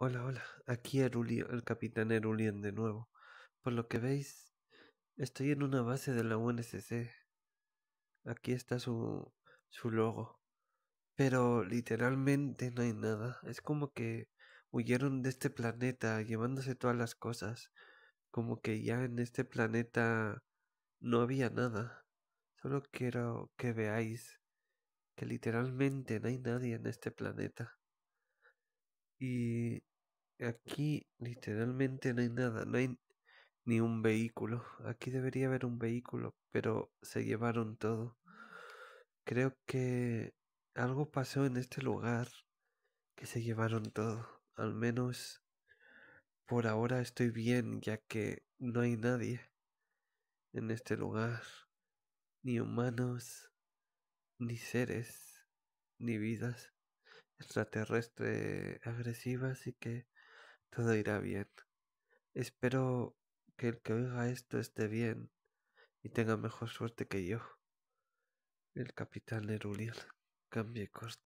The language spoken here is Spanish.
Hola, hola, aquí Erulio, el capitán Erulien de nuevo. Por lo que veis, estoy en una base de la UNSC. Aquí está su, su logo. Pero literalmente no hay nada. Es como que huyeron de este planeta llevándose todas las cosas. Como que ya en este planeta no había nada. Solo quiero que veáis que literalmente no hay nadie en este planeta. Y Aquí literalmente no hay nada, no hay ni un vehículo. Aquí debería haber un vehículo, pero se llevaron todo. Creo que algo pasó en este lugar que se llevaron todo. Al menos por ahora estoy bien ya que no hay nadie en este lugar. Ni humanos, ni seres, ni vidas extraterrestres agresivas así que todo irá bien. Espero que el que oiga esto esté bien y tenga mejor suerte que yo. El capitán Eruliel Cambie Costa.